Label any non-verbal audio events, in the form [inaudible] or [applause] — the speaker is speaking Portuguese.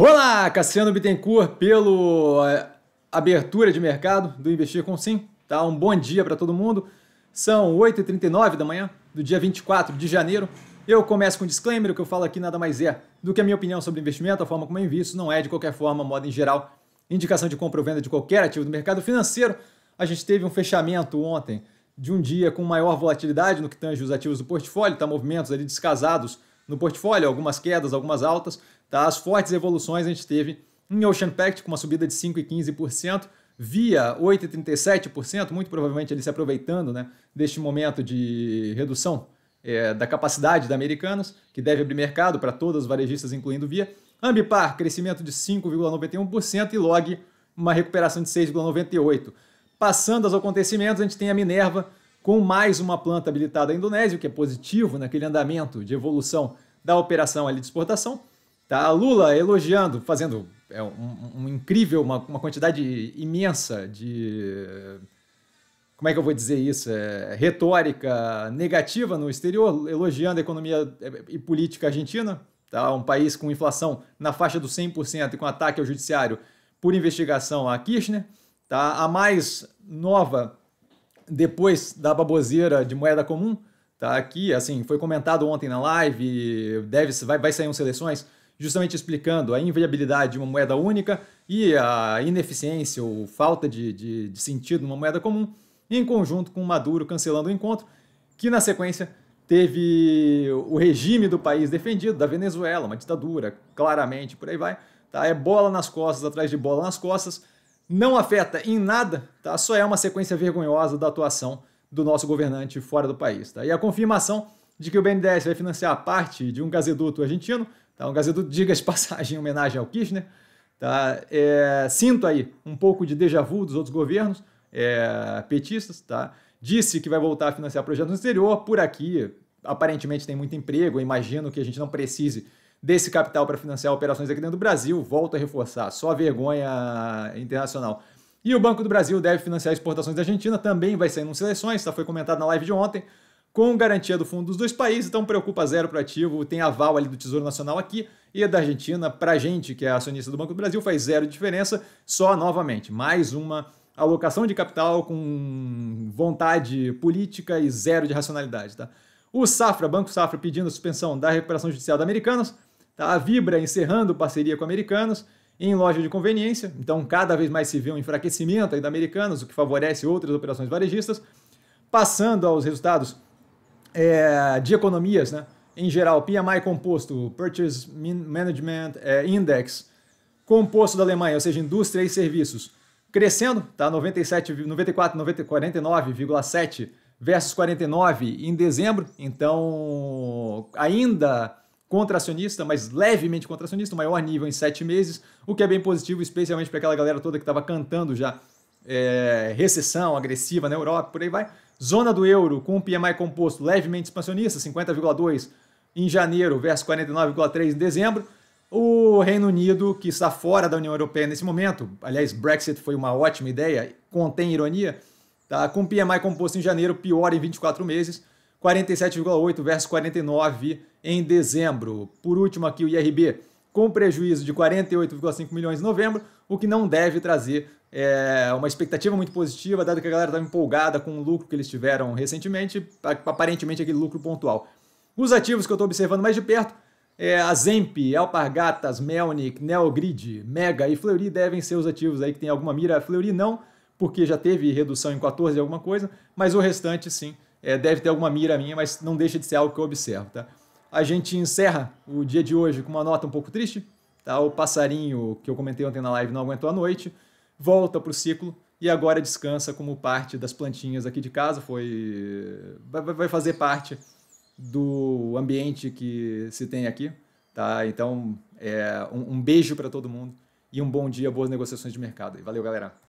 Olá, Cassiano Bittencourt, pelo eh, abertura de mercado do Investir com Sim. Tá? Um bom dia para todo mundo. São 8h39 da manhã do dia 24 de janeiro. Eu começo com um disclaimer, o que eu falo aqui nada mais é do que a minha opinião sobre investimento, a forma como eu invisto, não é de qualquer forma, moda em geral, indicação de compra ou venda de qualquer ativo do mercado financeiro. A gente teve um fechamento ontem de um dia com maior volatilidade no que tange os ativos do portfólio, tá movimentos ali descasados no portfólio, algumas quedas, algumas altas. Tá? As fortes evoluções a gente teve em Ocean Pact, com uma subida de 5,15%, via 8,37%, muito provavelmente ele se aproveitando né, deste momento de redução é, da capacidade da Americanas, que deve abrir mercado para todas os varejistas, incluindo via. Ambipar, crescimento de 5,91% e Log, uma recuperação de 6,98%. Passando aos acontecimentos, a gente tem a Minerva com mais uma planta habilitada à Indonésia, o que é positivo naquele né? andamento de evolução da operação ali de exportação. Tá? Lula elogiando, fazendo é, um, um, incrível, uma, uma quantidade imensa de. Como é que eu vou dizer isso? É, retórica negativa no exterior, elogiando a economia é, e política argentina, tá? um país com inflação na faixa do 100% e com ataque ao judiciário por investigação a Kirchner. Tá? A mais nova depois da baboseira de moeda comum, tá aqui, assim, foi comentado ontem na live, deve, vai, vai sair um seleções, justamente explicando a inviabilidade de uma moeda única e a ineficiência ou falta de, de, de sentido numa moeda comum, em conjunto com Maduro cancelando o encontro, que na sequência teve o regime do país defendido, da Venezuela, uma ditadura, claramente, por aí vai. Tá? É bola nas costas, atrás de bola nas costas não afeta em nada, tá? só é uma sequência vergonhosa da atuação do nosso governante fora do país. Tá? E a confirmação de que o BNDES vai financiar parte de um gasoduto argentino, tá? um gasoduto, [laughs] diga-se passagem, em homenagem ao Kirchner. Tá? É, sinto aí um pouco de déjà vu dos outros governos é, petistas. Tá? Disse que vai voltar a financiar projetos no exterior, por aqui aparentemente tem muito emprego, imagino que a gente não precise desse capital para financiar operações aqui dentro do Brasil, volta a reforçar, só vergonha internacional. E o Banco do Brasil deve financiar exportações da Argentina, também vai saindo seleções, isso foi comentado na live de ontem, com garantia do fundo dos dois países, então preocupa zero para ativo, tem aval ali do Tesouro Nacional aqui e da Argentina, para a gente que é acionista do Banco do Brasil, faz zero diferença, só novamente, mais uma alocação de capital com vontade política e zero de racionalidade, tá? O Safra, Banco Safra, pedindo a suspensão da recuperação judicial da Americanas, Tá? A Vibra encerrando parceria com americanos em loja de conveniência, então cada vez mais se vê um enfraquecimento aí da americanos, o que favorece outras operações varejistas. Passando aos resultados é, de economias, né? em geral, PMI composto, Purchase Management é, Index, composto da Alemanha, ou seja, indústria e serviços, crescendo, tá? 97, 94, 49,7 versus 49 em dezembro. Então, ainda contracionista, mas levemente contracionista, maior nível em sete meses, o que é bem positivo, especialmente para aquela galera toda que estava cantando já é, recessão agressiva na Europa, por aí vai. Zona do euro com um PMI composto levemente expansionista, 50,2 em janeiro versus 49,3 em dezembro. O Reino Unido, que está fora da União Europeia nesse momento, aliás, Brexit foi uma ótima ideia, contém ironia, tá? com PMI composto em janeiro pior em 24 meses 47,8 versus 49 em dezembro. Por último aqui o IRB com prejuízo de 48,5 milhões em novembro, o que não deve trazer é, uma expectativa muito positiva, dado que a galera estava empolgada com o lucro que eles tiveram recentemente, aparentemente aquele lucro pontual. Os ativos que eu estou observando mais de perto, é, a Zemp, Alpargatas, Melnik, Neogrid, Mega e Fleury devem ser os ativos aí que tem alguma mira. A Fleury não, porque já teve redução em 14 alguma coisa, mas o restante sim é, deve ter alguma mira minha, mas não deixa de ser algo que eu observo, tá? A gente encerra o dia de hoje com uma nota um pouco triste, tá? O passarinho que eu comentei ontem na live não aguentou a noite, volta para o ciclo e agora descansa como parte das plantinhas aqui de casa, foi vai fazer parte do ambiente que se tem aqui, tá? Então, é, um, um beijo para todo mundo e um bom dia, boas negociações de mercado. Valeu, galera.